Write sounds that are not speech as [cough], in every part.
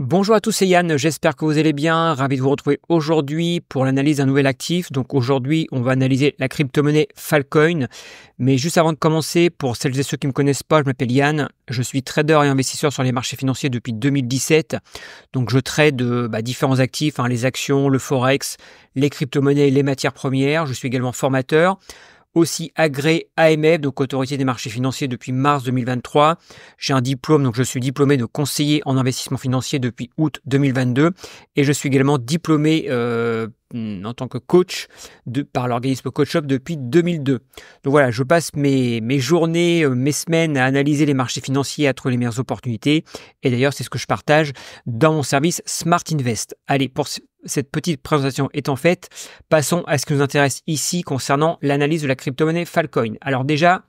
Bonjour à tous, c'est Yann, j'espère que vous allez bien, ravi de vous retrouver aujourd'hui pour l'analyse d'un nouvel actif. Donc aujourd'hui, on va analyser la crypto-monnaie Falcoin. Mais juste avant de commencer, pour celles et ceux qui ne me connaissent pas, je m'appelle Yann, je suis trader et investisseur sur les marchés financiers depuis 2017. Donc je trade bah, différents actifs, hein, les actions, le forex, les crypto-monnaies, les matières premières. Je suis également formateur aussi agréé AMF, donc Autorité des marchés financiers, depuis mars 2023. J'ai un diplôme, donc je suis diplômé de conseiller en investissement financier depuis août 2022 et je suis également diplômé euh, Mm, en tant que coach de, par l'organisme CoachUp depuis 2002. Donc voilà, je passe mes, mes journées, euh, mes semaines à analyser les marchés financiers, à trouver les meilleures opportunités. Et d'ailleurs, c'est ce que je partage dans mon service Smart Invest. Allez, pour cette petite présentation étant faite, passons à ce qui nous intéresse ici concernant l'analyse de la crypto-monnaie Falcoin. Alors déjà,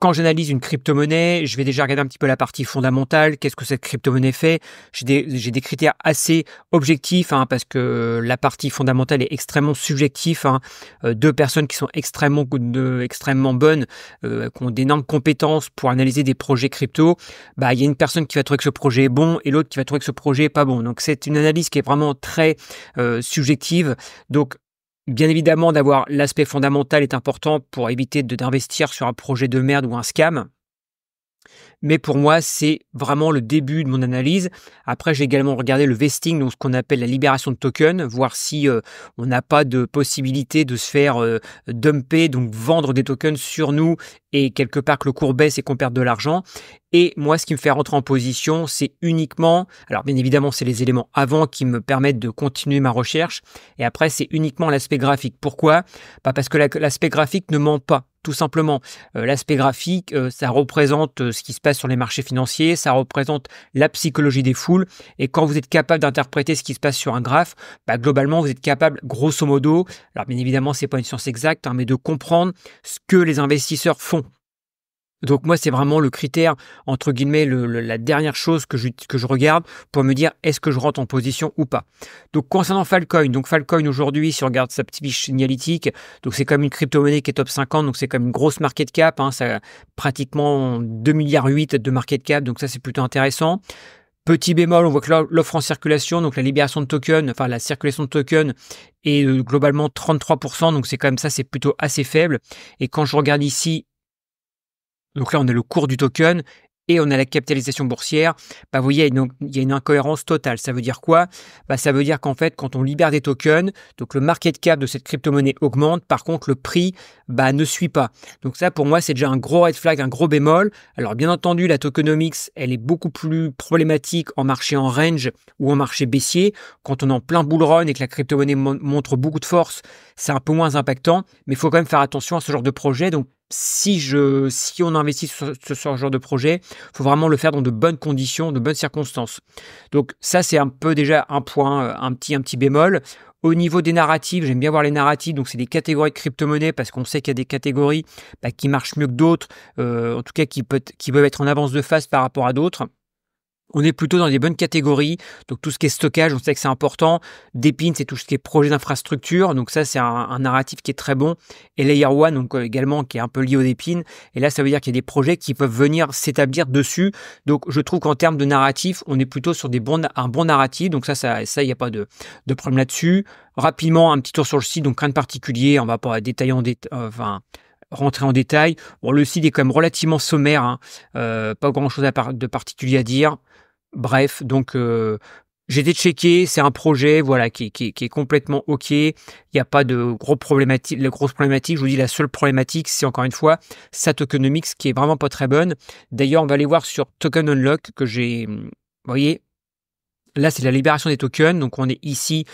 quand j'analyse une crypto-monnaie, je vais déjà regarder un petit peu la partie fondamentale, qu'est-ce que cette crypto-monnaie fait. J'ai des, critères assez objectifs, hein, parce que la partie fondamentale est extrêmement subjective. Hein. Euh, deux personnes qui sont extrêmement, de, extrêmement bonnes, euh, qui ont d'énormes compétences pour analyser des projets crypto, bah, il y a une personne qui va trouver que ce projet est bon et l'autre qui va trouver que ce projet est pas bon. Donc c'est une analyse qui est vraiment très euh, subjective. Donc Bien évidemment, d'avoir l'aspect fondamental est important pour éviter d'investir sur un projet de merde ou un scam. Mais pour moi, c'est vraiment le début de mon analyse. Après, j'ai également regardé le vesting, donc ce qu'on appelle la libération de tokens, voir si euh, on n'a pas de possibilité de se faire euh, dumper, donc vendre des tokens sur nous et quelque part que le cours baisse et qu'on perde de l'argent. Et moi, ce qui me fait rentrer en position, c'est uniquement, alors bien évidemment, c'est les éléments avant qui me permettent de continuer ma recherche. Et après, c'est uniquement l'aspect graphique. Pourquoi Pas Parce que l'aspect graphique ne ment pas tout simplement. Euh, l'aspect graphique, euh, ça représente euh, ce qui se passe sur les marchés financiers, ça représente la psychologie des foules. Et quand vous êtes capable d'interpréter ce qui se passe sur un graphe, bah, globalement, vous êtes capable, grosso modo, alors bien évidemment, ce n'est pas une science exacte, hein, mais de comprendre ce que les investisseurs font. Donc moi, c'est vraiment le critère, entre guillemets, la dernière chose que je, que je regarde pour me dire est-ce que je rentre en position ou pas. Donc concernant Falcoin, donc Falcoin aujourd'hui, si on regarde sa petite fiche signalétique, donc c'est comme une crypto-monnaie qui est top 50, donc c'est comme une grosse market cap, hein, ça a pratiquement 2 ,8 milliards de market cap, donc ça c'est plutôt intéressant. Petit bémol, on voit que l'offre en circulation, donc la libération de token enfin la circulation de token est euh, globalement 33%, donc c'est quand même ça, c'est plutôt assez faible. Et quand je regarde ici donc là, on a le cours du token et on a la capitalisation boursière. Bah, vous voyez, il y a une incohérence totale. Ça veut dire quoi bah, Ça veut dire qu'en fait, quand on libère des tokens, donc le market cap de cette crypto-monnaie augmente. Par contre, le prix bah, ne suit pas. Donc ça, pour moi, c'est déjà un gros red flag, un gros bémol. Alors, bien entendu, la tokenomics, elle est beaucoup plus problématique en marché en range ou en marché baissier. Quand on est en plein bull et que la crypto-monnaie montre beaucoup de force, c'est un peu moins impactant. Mais il faut quand même faire attention à ce genre de projet. Donc, si, je, si on investit sur, ce genre de projet, il faut vraiment le faire dans de bonnes conditions, de bonnes circonstances. Donc ça, c'est un peu déjà un point, euh, un petit, un petit bémol. Au niveau des narratives, j'aime bien voir les narratives, donc c'est des catégories de crypto-monnaies parce qu'on sait qu'il y a des catégories bah, qui marchent mieux que d'autres, euh, en tout cas qui, qui peuvent être en avance de phase par rapport à d'autres on est plutôt dans des bonnes catégories. Donc tout ce qui est stockage, on sait que c'est important. Dépine, c'est tout ce qui est projet d'infrastructure. Donc ça, c'est un, narratif qui est très bon. Et Layer One, donc euh, également, qui est un peu lié aux dépines. Et là, ça veut dire qu'il y a des projets qui peuvent venir s'établir dessus. Donc je trouve qu'en termes de narratif, on est plutôt sur des un bon narratif. Donc ça, ça, il n'y a pas de, problème là-dessus. Rapidement, un petit tour sur le site. Donc rien de particulier. On va pas en euh, enfin, rentrer en détail. Bon, le site est quand même relativement sommaire, hein. euh, pas grand chose de particulier à dire. Bref, donc euh, j'ai été checké, c'est un projet voilà qui, est complètement ok. Il n'y a pas de gros problématiques. grosse problématique, je vous dis la seule problématique, c'est encore une fois sa tokenomics qui est vraiment pas très bonne. D'ailleurs, on va aller voir sur Token Unlock que j'ai. voyez, là c'est la libération des tokens, donc on est ici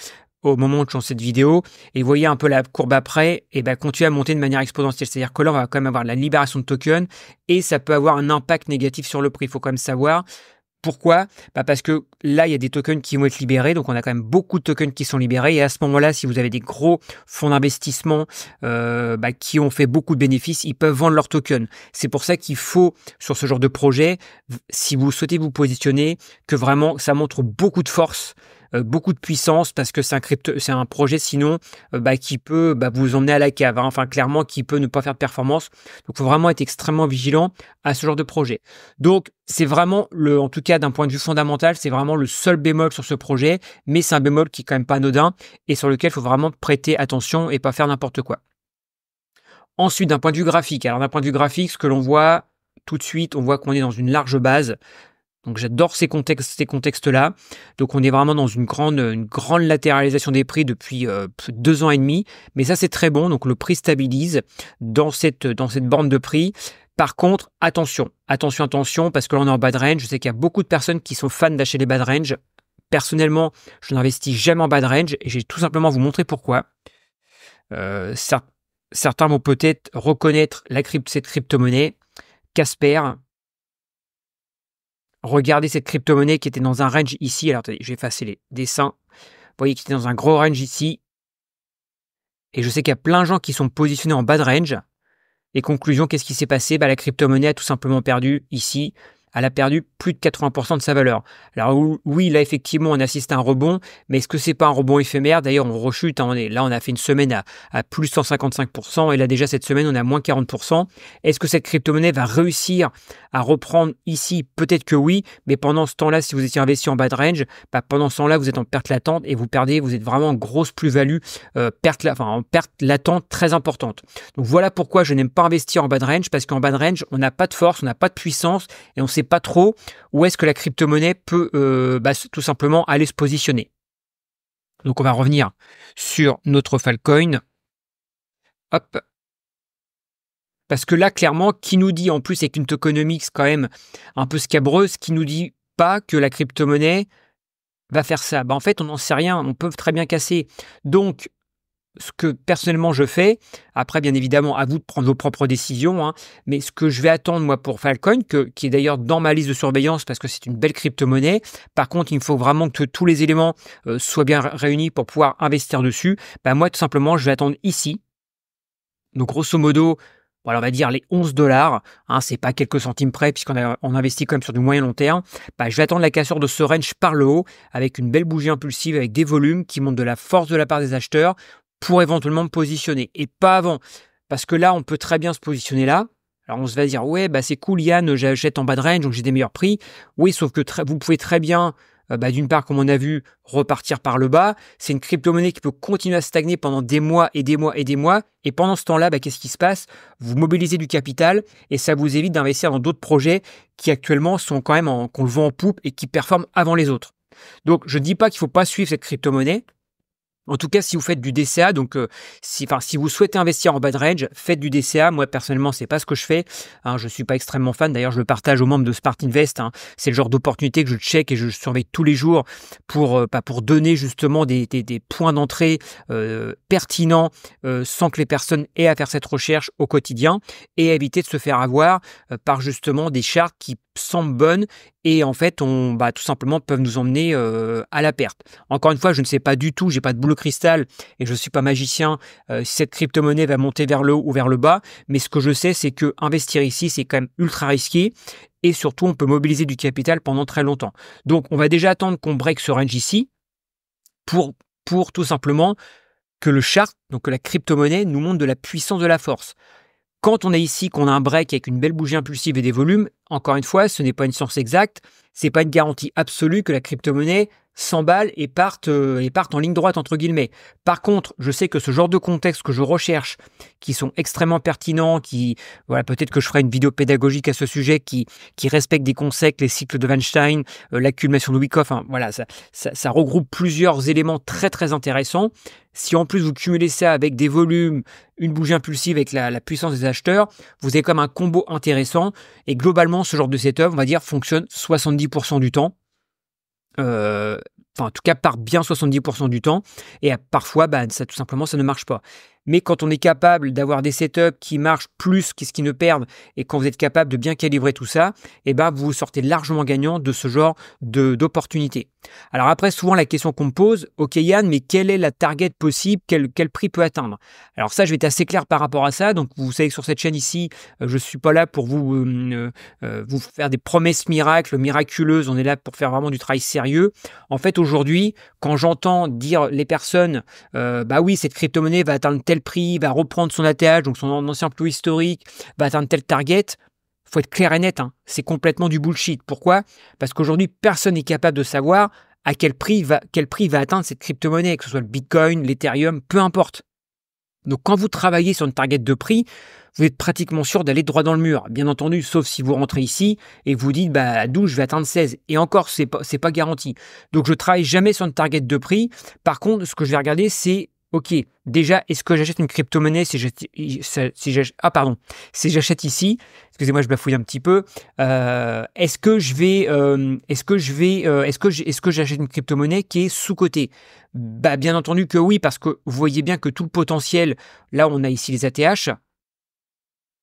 au moment où je lance cette vidéo, et vous voyez un peu la courbe après, et ben continue à monter de manière exponentielle. C'est-à-dire que là, on va quand même avoir la libération de tokens, et ça peut avoir un impact négatif sur le prix. Il faut quand même savoir pourquoi bah, Parce que là, il y a des tokens qui vont être libérés, donc on a quand même beaucoup de tokens qui sont libérés. Et à ce moment-là, si vous avez des gros fonds d'investissement euh, bah, qui ont fait beaucoup de bénéfices, ils peuvent vendre leurs tokens. C'est pour ça qu'il faut, sur ce genre de projet, si vous souhaitez vous positionner, que vraiment ça montre beaucoup de force euh, beaucoup de puissance parce que c'est un, projet sinon euh, bah, qui peut bah, vous emmener à la cave, hein. enfin clairement qui peut ne pas faire de performance. Donc il faut vraiment être extrêmement vigilant à ce genre de projet. Donc c'est vraiment le, en tout cas d'un point de vue fondamental, c'est vraiment le seul bémol sur ce projet, mais c'est un bémol qui est quand même pas anodin et sur lequel il faut vraiment prêter attention et pas faire n'importe quoi. Ensuite, d'un point de vue graphique, alors d'un point de vue graphique, ce que l'on voit tout de suite, on voit qu'on est dans une large base. Donc j'adore ces contextes, ces contextes-là. Donc on est vraiment dans une grande, une grande latéralisation des prix depuis euh, deux ans et demi. Mais ça c'est très bon. Donc le prix stabilise dans cette, dans cette bande de prix. Par contre, attention, attention, attention, parce que là on est en bad range. Je sais qu'il y a beaucoup de personnes qui sont fans d'acheter les bad range. Personnellement, je n'investis jamais en bad range et j'ai tout simplement vous montrer pourquoi. Euh, certains vont peut-être reconnaître la crypte, cette crypto-monnaie. Casper, Regardez cette crypto-monnaie qui était dans un range ici. Alors, attendez, je vais effacer les dessins. Vous voyez qu'il était dans un gros range ici. Et je sais qu'il y a plein de gens qui sont positionnés en bas de range. Et conclusion, qu'est-ce qui s'est passé bah, La crypto-monnaie a tout simplement perdu ici elle a perdu plus de 80% de sa valeur. Alors oui, là effectivement, on assiste à un rebond, mais est-ce que c'est pas un rebond éphémère D'ailleurs, on rechute. Hein, là, on a fait une semaine à, à plus 155%, et là déjà cette semaine, on a moins 40%. Est-ce que cette crypto-monnaie va réussir à reprendre ici Peut-être que oui, mais pendant ce temps-là, si vous étiez investi en bad range, bah, pendant ce temps-là, vous êtes en perte latente et vous perdez, vous êtes vraiment en grosse plus-value, euh, perte, en perte latente très importante. Donc voilà pourquoi je n'aime pas investir en bad range, parce qu'en bad range, on n'a pas de force, on n'a pas de puissance, et on sait pas trop où est-ce que la crypto-monnaie peut euh, bah, tout simplement aller se positionner. Donc on va revenir sur notre Falcoin. Hop. Parce que là, clairement, qui nous dit en plus avec une tokenomics quand même un peu scabreuse, qui nous dit pas que la crypto-monnaie va faire ça bah, En fait, on n'en sait rien, on peut très bien casser. Donc, ce que personnellement je fais, après bien évidemment à vous de prendre vos propres décisions, hein. mais ce que je vais attendre moi pour Falcon, qui est d'ailleurs dans ma liste de surveillance parce que c'est une belle crypto-monnaie, par contre il me faut vraiment que tous les éléments euh, soient bien réunis pour pouvoir investir dessus, bah, moi tout simplement je vais attendre ici. Donc grosso modo, voilà, on va dire les 11 dollars, hein, c'est pas quelques centimes près puisqu'on investit quand même sur du moyen long terme, bah, je vais attendre la cassure de ce range par le haut avec une belle bougie impulsive, avec des volumes qui montent de la force de la part des acheteurs pour éventuellement me positionner et pas avant. Parce que là, on peut très bien se positionner là. Alors on se va dire, ouais, bah c'est cool, Yann, j'achète en bas de range, donc j'ai des meilleurs prix. Oui, sauf que vous pouvez très bien, euh, bah, d'une part, comme on a vu, repartir par le bas. C'est une crypto-monnaie qui peut continuer à stagner pendant des mois et des mois et des mois. Et pendant ce temps-là, bah, qu'est-ce qui se passe Vous mobilisez du capital et ça vous évite d'investir dans d'autres projets qui actuellement sont quand même qu'on le vend en poupe et qui performent avant les autres. Donc je ne dis pas qu'il ne faut pas suivre cette crypto-monnaie, en tout cas, si vous faites du DCA, donc euh, si, enfin, si vous souhaitez investir en bad range, faites du DCA. Moi personnellement, c'est pas ce que je fais. Je hein, je suis pas extrêmement fan. D'ailleurs, je le partage aux membres de Smart Invest. Hein. C'est le genre d'opportunité que je check et je surveille tous les jours pour pas euh, bah, pour donner justement des, points d'entrée euh, pertinents sans que les personnes aient à faire cette recherche au quotidien et éviter de se faire avoir par justement des charts qui semblent bonnes et en fait, on, bah, tout simplement, peuvent nous emmener euh, à la perte. Encore une fois, je ne sais pas du tout, j'ai pas de boule cristal et je ne suis pas magicien euh, si cette crypto-monnaie va monter vers le haut ou vers le bas. Mais ce que je sais, c'est que investir ici, c'est quand même ultra risqué et surtout, on peut mobiliser du capital pendant très longtemps. Donc, on va déjà attendre qu'on break ce range ici pour, pour tout simplement que le chart, donc la crypto-monnaie, nous montre de la puissance de la force. Quand on est ici, qu'on a un break avec une belle bougie impulsive et des volumes, encore une fois, ce n'est pas une science exacte, Ce n'est pas une garantie absolue que la crypto-monnaie s'emballent et partent, euh, et partent en ligne droite, entre guillemets. Par contre, je sais que ce genre de contexte que je recherche, qui sont extrêmement pertinents, qui, voilà, peut-être que je ferai une vidéo pédagogique à ce sujet, qui, qui respecte des concepts, les cycles de Weinstein, euh, l'accumulation de Wyckoff, hein, voilà, ça, ça, regroupe plusieurs éléments très, très intéressants. Si en plus vous cumulez ça avec des volumes, une bougie impulsive avec la, la, puissance des acheteurs, vous avez comme un combo intéressant. Et globalement, ce genre de setup, on va dire, fonctionne 70% du temps. Euh, enfin en tout cas par bien 70% du temps, et parfois ben, ça, tout simplement ça ne marche pas. Mais quand on est capable d'avoir des setups qui marchent plus quest ce qui ne perdent et quand vous êtes capable de bien calibrer tout ça, eh ben, vous sortez largement gagnant de ce genre d'opportunités. Alors après, souvent la question qu'on me pose, ok Yann, mais quelle est la target possible quel, prix peut atteindre Alors ça, je vais être assez clair par rapport à ça. Donc vous savez que sur cette chaîne ici, euh, je ne suis pas là pour vous, euh, euh, vous faire des promesses miracles, miraculeuses. On est là pour faire vraiment du travail sérieux. En fait, aujourd'hui, quand j'entends dire les personnes, bah oui, cette crypto-monnaie va atteindre tel prix, va reprendre son ATH, donc son ancien plus historique, va atteindre telle target. Faut être clair et net, hein. c'est complètement du bullshit. Pourquoi Parce qu'aujourd'hui, personne n'est capable de savoir à quel prix va, quel prix va atteindre cette crypto-monnaie, que ce soit le Bitcoin, l'Ethereum, peu importe. Donc quand vous travaillez sur une target de prix, vous êtes pratiquement sûr d'aller droit dans le mur. Bien entendu, sauf si vous rentrez ici et vous dites, bah, à je vais atteindre 16. Et encore, c'est pas, pas garanti. Donc je travaille jamais sur une target de prix. Par contre, ce que je vais regarder, c'est OK, déjà, est-ce que j'achète une crypto-monnaie si j'achète ah, pardon, si j'achète ici, excusez-moi, je bafouille un petit peu, euh, est-ce que je vais, euh, est-ce que je vais, euh, est-ce que est-ce que j'achète une crypto-monnaie qui est sous-cotée Bah, bien entendu que oui, parce que vous voyez bien que tout le potentiel, là, on a ici les ATH,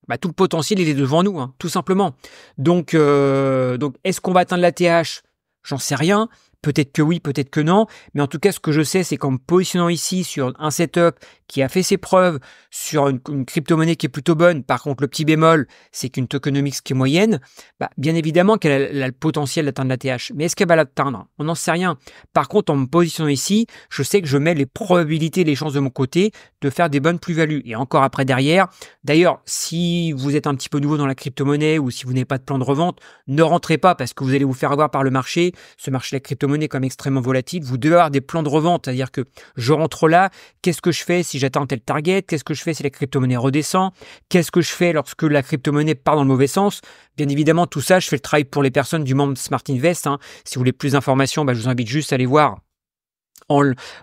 bah, tout le potentiel, il est devant nous, hein, tout simplement. Donc, donc, est-ce qu'on va atteindre l'ATH J'en sais rien. Peut-être que oui, peut-être que non, mais en tout cas, ce que je sais, c'est qu'en me positionnant ici sur un setup qui a fait ses preuves, sur une, crypto-monnaie qui est plutôt bonne, par contre, le petit bémol, c'est qu'une tokenomics qui est moyenne, bah, bien évidemment qu'elle a, le potentiel d'atteindre la TH. Mais est-ce qu'elle va l'atteindre On n'en sait rien. Par contre, en me positionnant ici, je sais que je mets les probabilités, les chances de mon côté de faire des bonnes plus-values. Et encore après, derrière, d'ailleurs, si vous êtes un petit peu nouveau dans la crypto-monnaie ou si vous n'avez pas de plan de revente, ne rentrez pas parce que vous allez vous faire avoir par le marché. Ce marché de la crypto comme extrêmement volatile, vous devez avoir des plans de revente, c'est-à-dire que je rentre là, qu'est-ce que je fais si j'atteins tel target, qu'est-ce que je fais si la crypto-monnaie redescend, qu'est-ce que je fais lorsque la crypto-monnaie part dans le mauvais sens. Bien évidemment, tout ça, je fais le travail pour les personnes du membre Smart Invest. Hein. Si vous voulez plus d'informations, bah, je vous invite juste à aller voir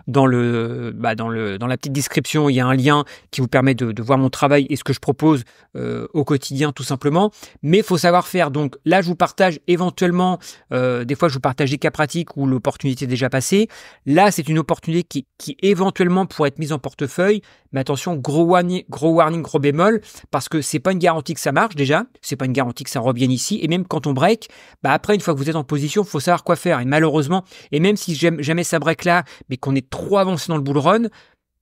bah, dans, la petite description, il y a un lien qui vous permet de, voir mon travail et ce que je propose euh, au quotidien, tout simplement. Mais il faut savoir faire. Donc là, je vous partage éventuellement, euh, des fois, je vous partage des cas pratiques où l'opportunité est déjà passée. Là, c'est une opportunité qui, éventuellement pourrait être mise en portefeuille. Mais attention, gros warning, gros, warning, gros bémol, parce que ce n'est pas une garantie que ça marche déjà. Ce n'est pas une garantie que ça revienne ici. Et même quand on break, bah, après, une fois que vous êtes en position, il faut savoir quoi faire. Et malheureusement, et même si jamais ça break là, mais qu'on est trop avancé dans le bull run,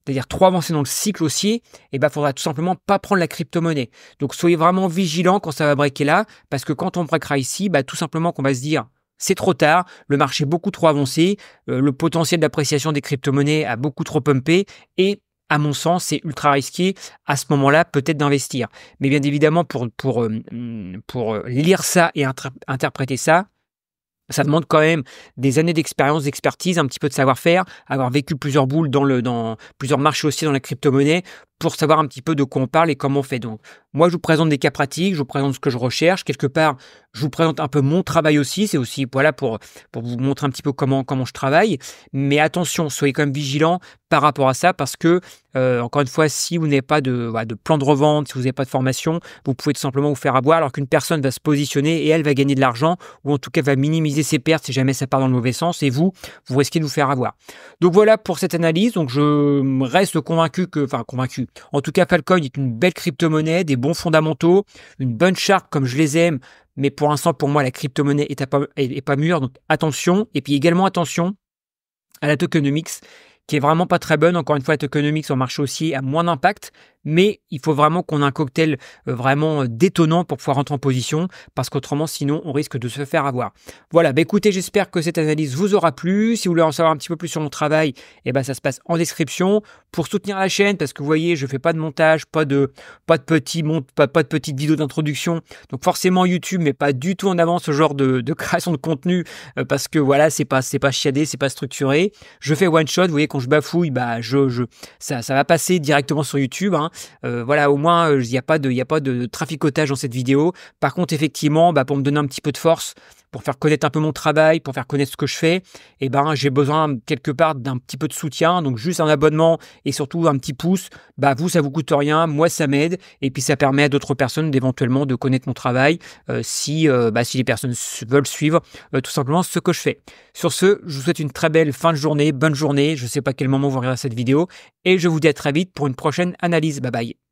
c'est-à-dire trop avancé dans le cycle haussier, et eh ben faudra tout simplement pas prendre la crypto-monnaie. Donc soyez vraiment vigilants quand ça va breaker là, parce que quand on breakera ici, bah, tout simplement qu'on va se dire c'est trop tard, le marché est beaucoup trop avancé, euh, le potentiel d'appréciation des crypto-monnaies a beaucoup trop pumpé, et à mon sens, c'est ultra risqué à ce moment-là peut-être d'investir. Mais bien évidemment, pour, pour, euh, pour euh, lire ça et interpréter ça, ça demande quand même des années d'expérience, d'expertise, un petit peu de savoir-faire, avoir vécu plusieurs boules dans le, dans plusieurs marchés aussi dans la crypto-monnaie pour savoir un petit peu de quoi on parle et comment on fait. Donc, moi, je vous présente des cas pratiques, je vous présente ce que je recherche. Quelque part, je vous présente un peu mon travail aussi. C'est aussi, voilà, pour, pour vous montrer un petit peu comment, comment je travaille. Mais attention, soyez quand même vigilants par rapport à ça parce que, euh, encore une fois, si vous n'avez pas de, de plan de revente, si vous n'avez pas de formation, vous pouvez tout simplement vous faire avoir alors qu'une personne va se positionner et elle va gagner de l'argent ou en tout cas va minimiser ses pertes si jamais ça part dans le mauvais sens et vous, vous risquez de vous faire avoir. Donc voilà pour cette analyse. Donc je reste convaincu que, enfin, convaincu, en tout cas, Falcon est une belle crypto-monnaie, des bons fondamentaux, une bonne charte comme je les aime. Mais pour l'instant, pour moi, la crypto-monnaie est, pas, est pas mûre. Donc attention. Et puis également attention à la tokenomics qui est vraiment pas très bonne. Encore une fois, la tokenomics en marché aussi a moins d'impact, mais il faut vraiment qu'on ait un cocktail euh, vraiment euh, détonnant pour pouvoir rentrer en position, parce qu'autrement, sinon, on risque de se faire avoir. Voilà, bah, écoutez, j'espère que cette analyse vous aura plu. Si vous voulez en savoir un petit peu plus sur mon travail, eh ben, ça se passe en description. Pour soutenir la chaîne, parce que vous voyez, je fais pas de montage, pas de, pas de, petit, pas, pas de petites vidéos d'introduction, donc forcément YouTube, mais pas du tout en avant ce genre de, [laughs] création de contenu, euh, parce que voilà, c'est pas, c'est pas chiadé, c'est pas structuré. Je fais one shot, vous voyez, quand je bafouille, bah, je, ça, ça va passer directement sur YouTube, hein. Euh, voilà, au moins, euh, il n'y a pas de, il a pas de traficotage dans cette vidéo. Par contre, effectivement, bah, pour me donner un petit peu de force, pour faire connaître un peu mon travail, pour faire connaître ce que je fais, eh ben, j'ai besoin quelque part d'un petit peu de soutien. Donc juste un abonnement et surtout un petit pouce, bah, vous, ça vous coûte rien, moi, ça m'aide. Et puis ça permet à d'autres personnes d'éventuellement de connaître mon travail euh, si, euh, bah, si les personnes veulent suivre euh, tout simplement ce que je fais. Sur ce, je vous souhaite une très belle fin de journée, bonne journée. Je ne sais pas à quel moment vous regardez cette vidéo. Et je vous dis à très vite pour une prochaine analyse. Bye bye.